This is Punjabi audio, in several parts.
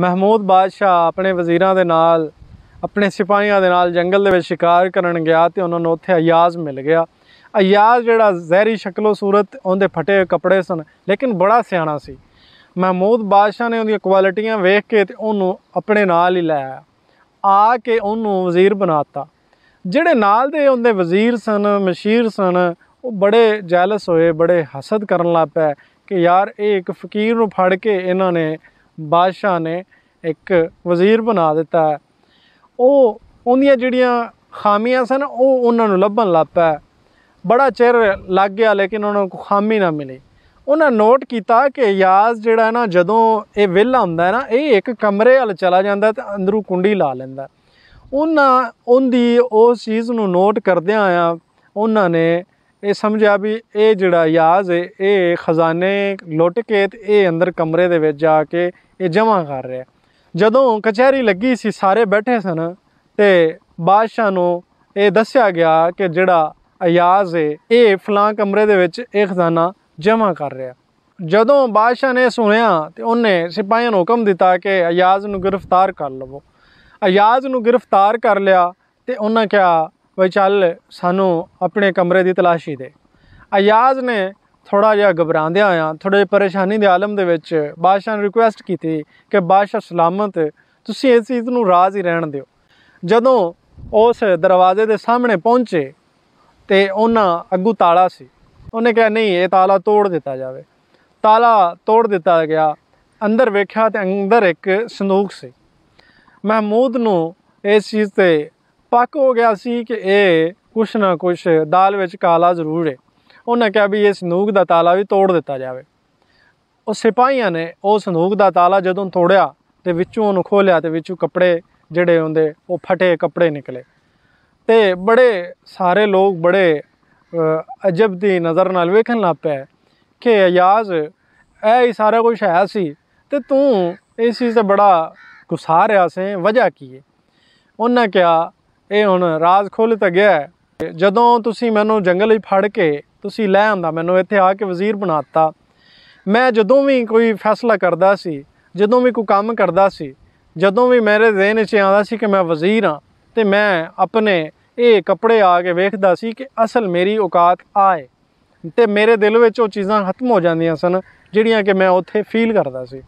ਮਹਿਮੂਦ ਬਾਦਸ਼ਾਹ ਆਪਣੇ ਵਜ਼ੀਰਾਂ ਦੇ ਨਾਲ ਆਪਣੇ ਸਿਪਾਹੀਆਂ ਦੇ ਨਾਲ ਜੰਗਲ ਦੇ ਵਿੱਚ ਸ਼ਿਕਾਰ ਕਰਨ ਗਿਆ ਤੇ ਉਹਨਾਂ ਨੂੰ ਉੱਥੇ ਅਯਾਜ਼ ਮਿਲ ਗਿਆ ਅਯਾਜ਼ ਜਿਹੜਾ ਜ਼ਹਿਰੀ ਸ਼ਕਲੋ ਸੂਰਤ ਉਹਦੇ ਫਟੇ ਕੱਪੜੇ ਸਨ ਲੇਕਿਨ ਬੜਾ ਸਿਆਣਾ ਸੀ ਮਹਿਮੂਦ ਬਾਦਸ਼ਾਹ ਨੇ ਉਹਦੀਆਂ ਕੁਆਲਿਟੀਆਂ ਵੇਖ ਕੇ ਤੇ ਉਹਨੂੰ ਆਪਣੇ ਨਾਲ ਹੀ ਲੈ ਆ ਕੇ ਉਹਨੂੰ ਵਜ਼ੀਰ ਬਣਾਤਾ ਜਿਹੜੇ ਨਾਲ ਦੇ ਉਹਦੇ ਵਜ਼ੀਰ ਸਨ ਮਸ਼ੀਰ ਸਨ ਉਹ ਬੜੇ ਜੈਲਸ ਹੋਏ ਬੜੇ ਹਸਦ ਕਰਨ ਲੱਪੇ ਕਿ ਯਾਰ ਇਹ ਇੱਕ ਫਕੀਰ ਨੂੰ ਫੜ ਕੇ ਇਹਨਾਂ ਨੇ ਬਾਦਸ਼ਾਹ ਨੇ ਇੱਕ ਵਜ਼ੀਰ ਬਣਾ ਦਿੱਤਾ ਹੈ ਉਹ ਉਹਦੀਆਂ ਜਿਹੜੀਆਂ ਖਾਮੀਆਂ ਸਨ ਉਹ ਉਹਨਾਂ ਨੂੰ ਲੱਭਣ ਲੱਪਾ ਬੜਾ ਚਿਰ ਲੱਗ ਗਿਆ ਲੇਕਿਨ ਉਹਨਾਂ ਨੂੰ ਖਾਮੀ ਨਾ ਮਿਲੀ ਉਹਨਾਂ ਨੋਟ ਕੀਤਾ ਕਿ ਯਾਜ਼ ਜਿਹੜਾ ਹੈ ਨਾ ਜਦੋਂ ਇਹ ਵਿਹਲਾ ਹੁੰਦਾ ਹੈ ਨਾ ਇਹ ਇੱਕ ਕਮਰੇ ਹਲ ਚਲਾ ਜਾਂਦਾ ਤੇ ਅੰਦਰੋਂ ਕੁੰਡੀ ਲਾ ਲੈਂਦਾ ਉਹਨਾਂ ਉਹਦੀ ਉਹ ਚੀਜ਼ ਨੂੰ ਨੋਟ ਕਰਦਿਆਂ ਆ ਉਹਨਾਂ ਨੇ ਇਹ ਸਮਝਿਆ ਵੀ ਇਹ ਜਿਹੜਾ ਯਾਜ਼ ਹੈ ਇਹ ਖਜ਼ਾਨੇ ਲੁੱਟ ਕੇ ਤੇ ਇਹ ਅੰਦਰ ਕਮਰੇ ਦੇ ਵਿੱਚ ਜਾ ਕੇ ਇਹ ਜਮ੍ਹਾਂ ਕਰ ਰਿਹਾ ਜਦੋਂ ਕਚਹਿਰੀ ਲੱਗੀ ਸੀ ਸਾਰੇ ਬੈਠੇ ਸਨ ਤੇ ਬਾਦਸ਼ਾਹ ਨੂੰ ਇਹ ਦੱਸਿਆ ਗਿਆ ਕਿ ਜਿਹੜਾ ਅਯਾਜ਼ ਹੈ ਇਹ ਫਲਾਂ ਕਮਰੇ ਦੇ ਵਿੱਚ ਇਹ ਖਜ਼ਾਨਾ ਜਮ੍ਹਾਂ ਕਰ ਰਿਹਾ ਜਦੋਂ ਬਾਦਸ਼ਾਹ ਨੇ ਸੁਣਿਆ ਤੇ ਉਹਨੇ ਸਿਪਾਹੀਆਂ ਨੂੰ ਹੁਕਮ ਦਿੱਤਾ ਕਿ ਅਯਾਜ਼ ਨੂੰ ਗ੍ਰਿਫਤਾਰ ਕਰ ਲਵੋ ਅਯਾਜ਼ ਨੂੰ ਗ੍ਰਿਫਤਾਰ ਕਰ ਲਿਆ ਤੇ ਉਹਨਾਂ ਕਿਹਾ ਵੀ ਚੱਲ ਸਾਨੂੰ ਆਪਣੇ ਕਮਰੇ ਦੀ ਤਲਾਸ਼ੀ ਦੇ ਆਯਾਜ਼ ਨੇ ਥੋੜਾ ਜਿਹਾ ਘਬਰਾਉਂਦਿਆਂ ਹੋਇਆਂ ਥੋੜੇ ਪਰੇਸ਼ਾਨੀ ਦੇ ਆਲਮ ਦੇ ਵਿੱਚ ਬਾਦਸ਼ਾਹ ਨੇ ਰਿਕੁਐਸਟ ਕੀਤੀ ਕਿ ਬਾਦਸ਼ਾਹ ਸਲਾਮਤ ਤੁਸੀਂ ਇਸ ਚੀਜ਼ ਨੂੰ ਰਾਜ਼ ਹੀ ਰਹਿਣ ਦਿਓ ਜਦੋਂ ਉਸ ਦਰਵਾਜ਼ੇ ਦੇ ਸਾਹਮਣੇ ਪਹੁੰਚੇ ਤੇ ਉਹਨਾਂ ਅੱਗੂ ਤਾਲਾ ਸੀ ਉਹਨੇ ਕਿਹਾ ਨਹੀਂ ਇਹ ਤਾਲਾ ਤੋੜ ਦਿੱਤਾ ਜਾਵੇ ਤਾਲਾ ਤੋੜ ਦਿੱਤਾ ਗਿਆ ਅੰਦਰ ਵੇਖਿਆ ਤੇ ਅੰਦਰ ਇੱਕ ਸੰਦੂਕ ਸੀ ਮਹਿਮੂਦ ਨੂੰ ਇਸ ਚੀਜ਼ ਤੇ ਪੱਕ ਹੋ ਗਿਆ ਸੀ ਕਿ ਇਹ ਕੁਛ ਨਾ ਕੁਛ ਦਾਲ ਵਿੱਚ ਕਾਲਾ ਜ਼ਰੂਰ ਹੈ ਉਹਨਾਂ ਕਿਹਾ ਵੀ ਇਹ ਸੰਦੂਕ ਦਾ ਤਾਲਾ ਵੀ ਤੋੜ ਦਿੱਤਾ ਜਾਵੇ ਉਹ ਸਿਪਾਹੀਆਂ ਨੇ ਉਹ ਸੰਦੂਕ ਦਾ ਤਾਲਾ ਜਦੋਂ ਤੋੜਿਆ ਤੇ ਵਿੱਚੋਂ ਉਹਨੂੰ ਖੋਲਿਆ ਤੇ ਵਿੱਚੋਂ ਕੱਪੜੇ ਜਿਹੜੇ ਹੁੰਦੇ ਉਹ ਫਟੇ ਕੱਪੜੇ ਨਿਕਲੇ ਤੇ ਬੜੇ ਸਾਰੇ ਲੋਕ ਬੜੇ ਅਜਬ ਦੀ ਨਜ਼ਰ ਨਾਲ ਵੇਖਣ ਲੱਗ ਪਏ ਕਿ ਅਯਾਜ਼ ਇਹ ਹੀ ਸਾਰਾ ਕੁਝ ਹੈ ਸੀ ਤੇ ਤੂੰ ਇਸ ਚੀਜ਼ ਤੇ ਬੜਾ ਗੁੱਸਾ ਰਿਆ ਸੇ ਵਜ੍ਹਾ ਕੀ ਹੈ ਉਹਨਾਂ ਕਿਹਾ ਇਹ ਹੁਣ ਰਾਜ਼ ਖੁੱਲ ਤਾਂ ਗਿਆ ਜਦੋਂ ਤੁਸੀਂ ਮੈਨੂੰ ਜੰਗਲ ਵਿੱਚ ਫੜ ਕੇ ਤੁਸੀਂ ਲੈ ਆਂਦਾ ਮੈਨੂੰ ਇੱਥੇ ਆ ਕੇ ਵਜ਼ੀਰ ਬਣਾਤਾ ਮੈਂ ਜਦੋਂ ਵੀ ਕੋਈ ਫੈਸਲਾ ਕਰਦਾ ਸੀ ਜਦੋਂ ਵੀ ਕੋਈ ਕੰਮ ਕਰਦਾ ਸੀ ਜਦੋਂ ਵੀ ਮੇਰੇ ਜ਼ਿਹਨ ਵਿੱਚ ਆਉਂਦਾ ਸੀ ਕਿ ਮੈਂ ਵਜ਼ੀਰ ਹਾਂ ਤੇ ਮੈਂ ਆਪਣੇ ਇਹ ਕੱਪੜੇ ਆ ਕੇ ਵੇਖਦਾ ਸੀ ਕਿ ਅਸਲ ਮੇਰੀ ਔਕਾਤ ਆਏ ਤੇ ਮੇਰੇ ਦਿਲ ਵਿੱਚ ਉਹ ਚੀਜ਼ਾਂ ਖਤਮ ਹੋ ਜਾਂਦੀਆਂ ਸਨ ਜਿਹੜੀਆਂ ਕਿ ਮੈਂ ਉੱਥੇ ਫੀਲ ਕਰਦਾ ਸੀ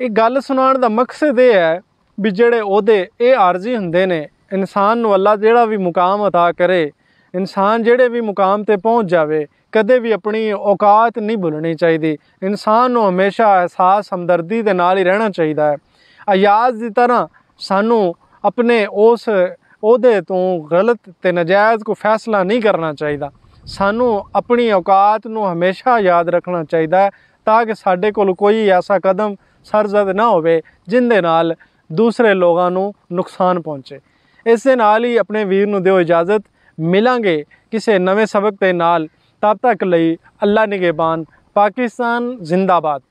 ਇਹ ਗੱਲ ਸੁਣਾਉਣ ਦਾ ਮਕਸਦ ਇਹ ਹੈ ਵੀ ਜਿਹੜੇ ਉਹਦੇ ਇਹ ਆਰਜ਼ੀ ਹੁੰਦੇ ਨੇ ਇਨਸਾਨ ਨੂੰ ਅੱਲਾ ਜਿਹੜਾ ਵੀ ਮੁਕਾਮ عطا ਕਰੇ ਇਨਸਾਨ ਜਿਹੜੇ ਵੀ ਮੁਕਾਮ ਤੇ ਪਹੁੰਚ ਜਾਵੇ ਕਦੇ ਵੀ ਆਪਣੀ ਔਕਾਤ ਨਹੀਂ ਭੁੱਲਣੀ ਚਾਹੀਦੀ ਇਨਸਾਨ ਨੂੰ ਹਮੇਸ਼ਾ ਅਹਿਸਾਸ ਹਮਦਰਦੀ ਦੇ ਨਾਲ ਹੀ ਰਹਿਣਾ ਚਾਹੀਦਾ ਹੈ ਆਯਾਜ਼ ਦੀ ਤਰ੍ਹਾਂ ਸਾਨੂੰ ਆਪਣੇ ਉਸ ਉਹਦੇ ਤੋਂ ਗਲਤ ਤੇ ਨਜਾਇਜ਼ ਕੋ ਫੈਸਲਾ ਨਹੀਂ ਕਰਨਾ ਚਾਹੀਦਾ ਸਾਨੂੰ ਆਪਣੀ ਔਕਾਤ ਨੂੰ ਹਮੇਸ਼ਾ ਯਾਦ ਰੱਖਣਾ ਚਾਹੀਦਾ ਹੈ ਤਾਂ ਕਿ ਸਾਡੇ ਕੋਲ ਕੋਈ ਐਸਾ ਕਦਮ ਸਰਜ਼ਦ ਨਾ ਹੋਵੇ ਜਿੰਦੇ ਨਾਲ ਦੂਸਰੇ ਲੋਕਾਂ ਨੂੰ ਨੁਕਸਾਨ ਪਹੁੰਚੇ ਇਸ ਦੇ ਨਾਲ ਹੀ ਆਪਣੇ ਵੀਰ ਨੂੰ ਦਿਓ ਇਜਾਜ਼ਤ ਮਿਲਾਂਗੇ ਕਿਸੇ ਨਵੇਂ ਸਬਕ ਦੇ ਨਾਲ ਤਦ ਤੱਕ ਲਈ ਅੱਲਾ ਨਿਗਹਿਬਾਨ ਪਾਕਿਸਤਾਨ ਜ਼ਿੰਦਾਬਾਦ